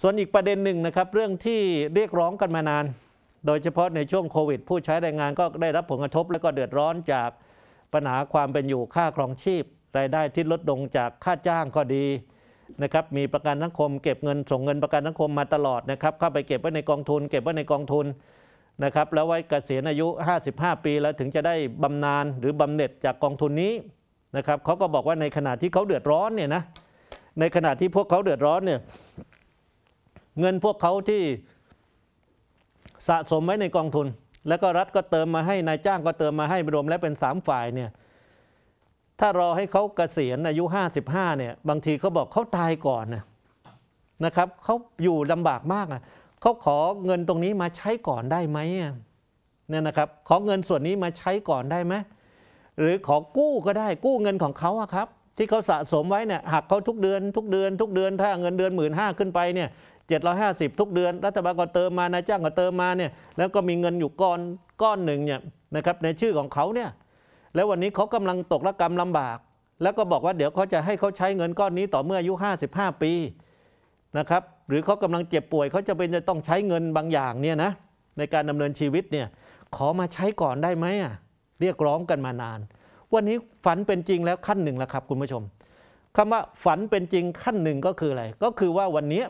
ส่วนอีกประเด็นหนึ่งนะครับเรื่องที่เรียกร้องกันมานาน โดยเฉพาะในช่วงโควิด ผู้ใช้แรงงานก็ได้รับผลกระทบและก็เดือดร้อนจากปัญหาความเป็นอยู่ค่าครองชีพ รายได้ที่ลดลงจากค่าจ้างก็ดีนะครับมีประกันสังคมเก็บเงินส่งเงินประกันสังคมมาตลอดนะครับเข้าไปเก็บไว้ในกองทุน เก็บไว้ในกองทุนนะครับแล้วไว้กเกษียณอายุ 55 ปีแล้วถึงจะได้บำนาญหรือบำเหน็จจากกองทุนนี้นะครับเขาก็บอกว่าในขณะที่เขาเดือดร้อนเนี่ยนะในขณะที่พวกเขาเดือดร้อนเนี่ยเงินพวกเขาที่สะสมไว้ในกองทุน แล้วก็รัฐก็เติมมาให้นายจ้างก็เติมมาให้รวมแล้วเป็น 3 ฝ่ายเนี่ยถ้ารอให้เขาเกษียณอายุ 55เนี่ยบางทีเขาบอกเขาตายก่อนนะนะครับเขาอยู่ลำบากมากนะเขาขอเงินตรงนี้มาใช้ก่อนได้ไหมเนี่ยนะครับ ขอเงินส่วนนี้มาใช้ก่อนได้ไหม หรือขอกู้ก็ได้กู้เงินของเขาอะครับที่เขาสะสมไว้เนี่ยหักเขาทุกเดือนทุกเดือน ทุกเดือนถ้าเงินเดือนหมื่นห้าขึ้นไปเนี่ยเจ็ดร้อยห้าสิบทุกเดือน รัฐบาลก็เติมมา นายจ้างก็เติมมาเนี่ย แล้วก็มีเงินอยู่ก้อนก้อนหนึ่งเนี่ยนะครับในชื่อของเขาเนี่ย แล้ววันนี้เขากำลังตกระกรรมลำบาก แล้วก็บอกว่าเดี๋ยวเขาจะให้เขาใช้เงินก้อนนี้ต่อเมื่ออายุห้าสิบห้าปีนะครับ หรือเขากำลังเจ็บป่วยเขาจะเป็นจะต้องใช้เงินบางอย่างเนี่ยนะในการดำเนินชีวิตเนี่ย ขอมาใช้ก่อนได้ไหมอ่ะเรียกร้องกันมานานวันนี้ฝันเป็นจริงแล้วขั้นหนึ่งแล้วครับคุณผู้ชมคำว่าฝันเป็นจริงขั้นหนึ่งก็คืออะไร ก็คือว่าวันนี้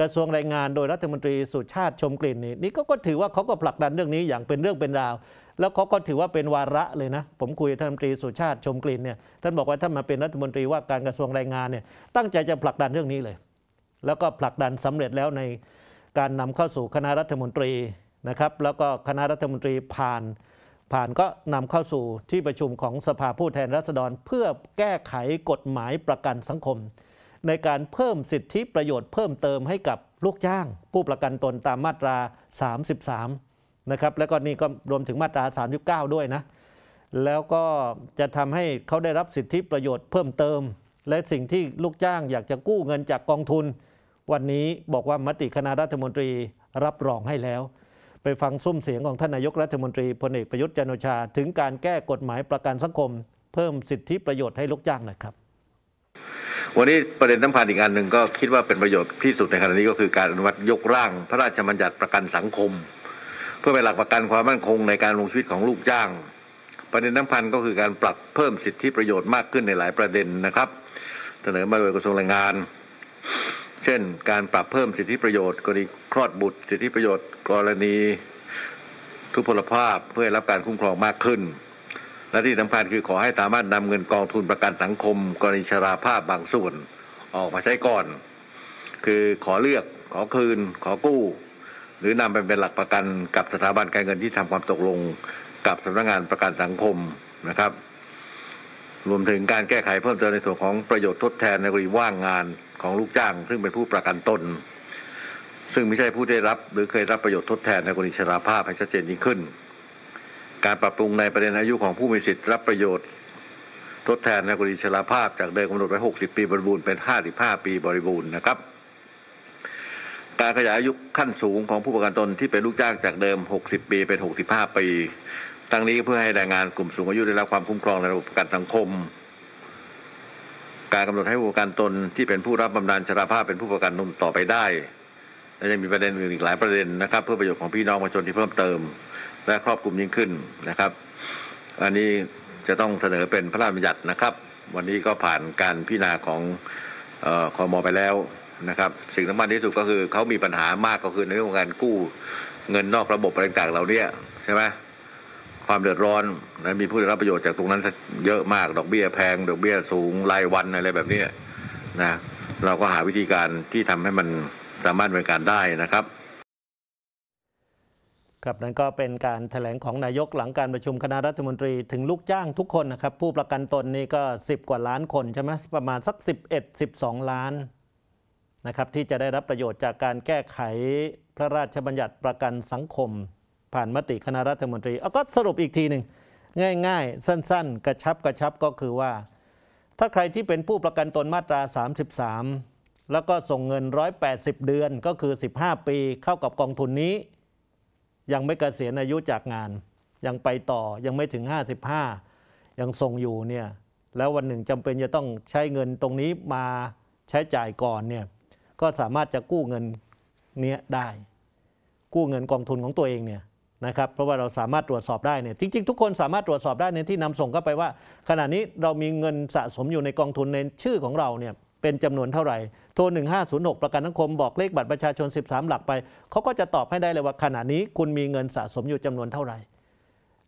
กระทรวงแรงงานโดยรัฐมนตรีสุชาติชมกลิ่นนี่นี่ก็ถือว่าเขาก็ผลักดันเรื่องนี้อย่างเป็นเรื่องเป็นราว แล้วเขาก็ถือว่าเป็นวาระเลยนะผมคุยท่านรัฐมนตรีสุชาติชมกลิ่นเนี่ยท่านบอกว่าถ้ามาเป็นรัฐมนตรีว่าการกระทรวงแรงงานเนี่ยตั้งใจจะผลักดันเรื่องนี้เลย แล้วก็ผลักดันสำเร็จแล้วในการนำเข้าสู่คณะรัฐมนตรีนะครับ แล้วก็คณะรัฐมนตรีผ่านผ่านก็นำเข้าสู่ที่ประชุมของสภาผู้แทนราษฎรเพื่อแก้ไขกฎหมายประกันสังคม ในการเพิ่มสิทธิประโยชน์เพิ่มเติมให้กับลูกจ้างผู้ประกันตนตามมาตรา 33นะครับและก็นี่ก็รวมถึงมาตรา 39ด้วยนะแล้วก็จะทำให้เขาได้รับสิทธิประโยชน์เพิ่มเติม และสิ่งที่ลูกจ้างอยากจะกู้เงินจากกองทุน วันนี้บอกว่ามติคณะรัฐมนตรีรับรองให้แล้วไปฟังซุ้มเสียงของท่านนายกรัฐมนตรีพลเอกประยุทธ์จันโอชาถึงการแก้กฎหมายประกันสังคม เพิ่มสิทธิประโยชน์ให้ลูกจ้างหน่อยครับ วันนี้ประเด็นสำคัญอีกอันหนึ่งก็คิดว่าเป็นประโยชน์ที่สุดในขณะนี้ก็คือการอนุมัติยกร่าง พระราชบัญญัติประกันสังคม เพื่อเป็นหลักประกันความมั่นคงในการลงชีวิตของลูกจ้าง ประเด็นสำคัญก็คือการปรับเพิ่มสิทธิประโยชน์มากขึ้นในหลายประเด็นนะครับ เสนอมาโดยกระทรวงแรงงานเช่น การปรับเพิ่มสิทธิประโยชน์ กรณีคลอดบุตร สิทธิประโยชน์ กรณีทุพพลภาพเพื่อรับการคุ้มครองมากขึ้น และที่สำคัญคือขอให้สามารถนำเงินกองทุนประกันสังคม กรณีชราภาพบางส่วน ออกมาใช้ก่อน คือขอเลือก ขอคืน ขอกู้ หรือนำไปเป็นหลักประกันกับสถาบันการเงินที่ทำความตกลงกับสำนักงงานประกันสังคมนะครับรวมถึงการแก้ไขเพิ่มเติมในส่วนของประโยชน์ทดแทนในกรณีว่างงานของลูกจ้าง ซึ่งเป็นผู้ประกันตนซึ่งไม่ใช่ผู้ได้รับหรือเคยรับประโยชน์ทดแทนในกรณีชราภาพให้ชัดเจนยิ่งขึ้น การปรับปรุงในประเด็นอายุของผู้มีสิทธิ์รับประโยชน์ทดแทนในกรณีชราภาพ จากเดิมกำหนดไว้ 60 ปีบริบูรณ์เป็น 55 ปีบริบูรณ์นะครับการขยายอายุขั้นสูงของผู้ประกันตนที่เป็นลูกจ้างจากเดิม 60 ปีเป็น 65 ปีั้งนี้เพื่อให้แรงงานกลุ่มสูงอายุได้รับความคุ้มครองในระบบประกันสังคม การกำหนดให้ผู้ประกันตนที่เป็นผู้รับบำนาญชราภาพเป็นผู้ประกันตนต่อไปได้ และยังมีประเด็นอื่นอีกหลายประเด็นนะครับ เพื่อประโยชน์ของพี่น้องประชาชนที่เพิ่มเติม และครอบคลุมยิ่งขึ้นนะครับ อันนี้จะต้องเสนอเป็นพระราชบัญญัตินะครับ วันนี้ก็ผ่านการพิจารณาของคอมอไปแล้วนะครับ สิ่งสำคัญที่สุดก็คือเขามีปัญหามากก็คือในเรื่องของการกู้ เงินนอกระบบอะไรต่างๆเหล่านี้ใช่ไหมความเดือดร้อนนะมีผู้ได้รับประโยชน์จากตรงนั้นเยอะมาก ดอกเบี้ยแพง ดอกเบี้ยสูงรายวันอะไรแบบนี้นะเราก็หาวิธีการที่ทำให้มันสามารถบริการได้นะครับ ครับนั่นก็เป็นการถแถลงของนายกหลังการประชุมคณะรัฐมนตรีถึงลูกจ้างทุกคนนะครับ ผู้ประกันตนนี่ก็ 10 กว่าล้านคนใช่ไหมประมาณสัก11 12 ล้านนะครับ ที่จะได้รับประโยชน์จากการแก้ไขพระราชบัญญัติประกันสังคมผ่านมติคณะรัฐมนตรีเอาก็สรุปอีกทีหนึ่งง่ายๆ สั้นๆกระชับกระชับก็คือว่า ถ้าใครที่เป็นผู้ประกันตนมาตรา 33 แล้วก็ส่งเงิน 180 เดือนก็คือ 15 ปีเข้ากับกองทุนนี้ ยังไม่เกษียณอายุจากงาน ยังไปต่อยังไม่ถึง 55 ยังส่งอยู่เนี่ยแล้ววันหนึ่งจำเป็นจะต้องใช้เงินตรงนี้มาใช้จ่ายก่อนเนี่ยก็สามารถจะกู้เงินเนี้ยได้ กู้เงินกองทุนของตัวเองเนี่ยนะครับเพราะว่าเราสามารถตรวจสอบได้เนี่ยจริง ๆ ทุกคนสามารถตรวจสอบได้ในที่นำส่งเข้าไปว่า ขณะนี้เรามีเงินสะสมอยู่ในกองทุนในชื่อของเราเนี่ยเป็นจำนวนเท่าไหร่โทร 1506ประกันสังคมบอกเลขบัตรประชาชน 13 หลักไปเขาก็จะตอบให้ได้เลยว่าขณะนี้ คุณมีเงินสะสมอยู่จำนวนเท่าไหร่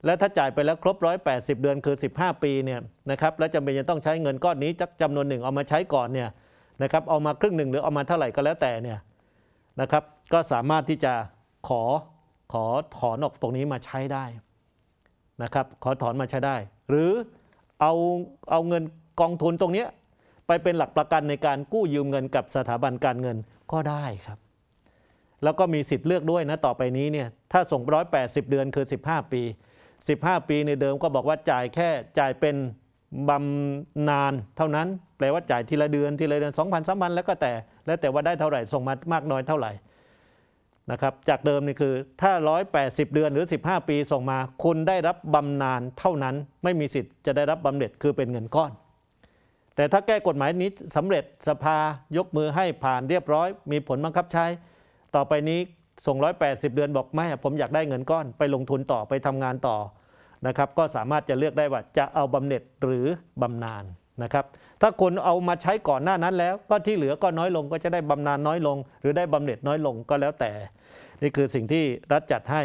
และถ้าจ่ายไปแล้วครบ 180 เดือนคือ 15 ปีเนี่ยนะครับแล้วจำเป็นจะต้องใช้เงินก้อนนี้จำนวนหนึ่งเอามาใช้ก่อนเนี่ยนะครับเอามาครึ่งหนึ่งหรือเอามาเท่าไหร่ก็แล้วแต่เนี่ยนะครับก็สามารถที่จะขอขอถอนออกตรงนี้มาใช้ได้นะครับ ขอถอนมาใช้ได้ หรือเอาเอาเงินกองทุนตรงนี้ไปเป็นหลักประกันในการกู้ยืมเงินกับสถาบันการเงินก็ได้ครับ แล้วก็มีสิทธิ์เลือกด้วยนะต่อไปนี้เนี่ยถ้าส่งร้อยแปดสิบเดือนคือ 15 ปี 15 ปีในเดิมก็บอกว่าจ่ายแค่จ่ายเป็นบำนาญ เท่านั้นแปลว่าจ่ายทีละเดือนทีละเดือน2,000 3,000แล้วก็แต่ แล้วแต่ว่าได้เท่าไหร่ส่งมามากน้อยเท่าไหร่นะครับจากเดิมนี่คือถ้า 180 เดือนหรือ 15 ปีส่งมาคุณได้รับบำนาญเท่านั้นไม่มีสิทธิ์จะได้รับบำเหน็จคือเป็นเงินก้อน แต่ถ้าแก้กฎหมายนี้สำเร็จสภายกมือให้ผ่านเรียบร้อย มีผลบังคับใช้ ต่อไปนี้ส่ง180 เดือนบอก ไม่ผมอยากได้เงินก้อน ไปลงทุนต่อไปทำงานต่อนะครับก็สามารถจะเลือกได้ว่าจะเอาบำเหน็จหรือบำนาญนะครับ ถ้าคนเอามาใช้ก่อนหน้านั้นแล้ว ก็ที่เหลือก็น้อยลง ก็จะได้บำนาญน้อยลง หรือได้บำเหน็จน้อยลงก็แล้วแต่ นี่คือสิ่งที่รัฐจัดให้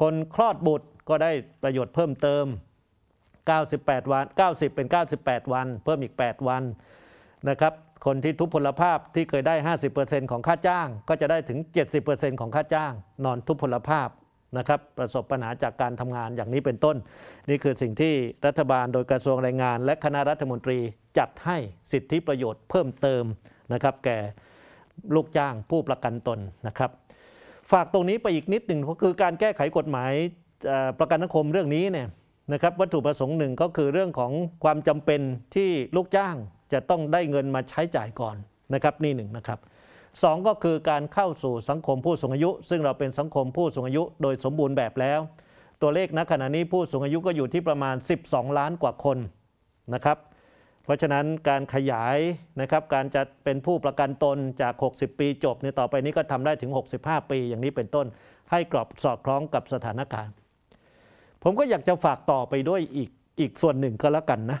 คนคลอดบุตรก็ได้ประโยชน์เพิ่มเติม 98 วัน90เป็น98 วัน เพิ่มอีก 8 วันนะครับ คนที่ทุพพลภาพที่เคยได้ 50%ของค่าจ้างก็จะได้ถึง 70%ของค่าจ้าง นอนทุพพลภาพนะครับประสบปัญหาจากการทำงานอย่างนี้เป็นต้น นี่คือสิ่งที่รัฐบาลโดยกระทรวงแรงงาน และคณะรัฐมนตรีจัดให้สิทธิประโยชน์เพิ่มเติมนะครับ แก่ลูกจ้างผู้ประกันตนนะครับ ฝากตรงนี้ไปอีกนิดหนึ่งก็คือ การแก้ไขกฎหมายประกันสังคมเรื่องนี้เนี่ยนะครับ วัตถุประสงค์หนึ่งก็คือเรื่องของความจำเป็นที่ลูกจ้างจะต้องได้เงินมาใช้จ่ายก่อนนะครับนี่หนึ่งนะครับ2ก็คือการเข้าสู่สังคมผู้สูงอายุ ซึ่งเราเป็นสังคมผู้สูงอายุโดยสมบูรณ์แบบแล้ว ตัวเลขณขณะนี้ผู้สูงอายุก็อยู่ที่ประมาณ 12 ล้านกว่าคนนะครับ เพราะฉะนั้นการขยายนะครับการจะเป็นผู้ประกันตนจาก 60 ปีจบ ในต่อไปนี้ก็ทำได้ถึง 65 ปี อย่างนี้เป็นต้น ให้กรอบสอดคล้องกับสถานการณ์ ผมก็อยากจะฝากต่อไปด้วยอีกอีกส่วนหนึ่งก็แล้วกันนะ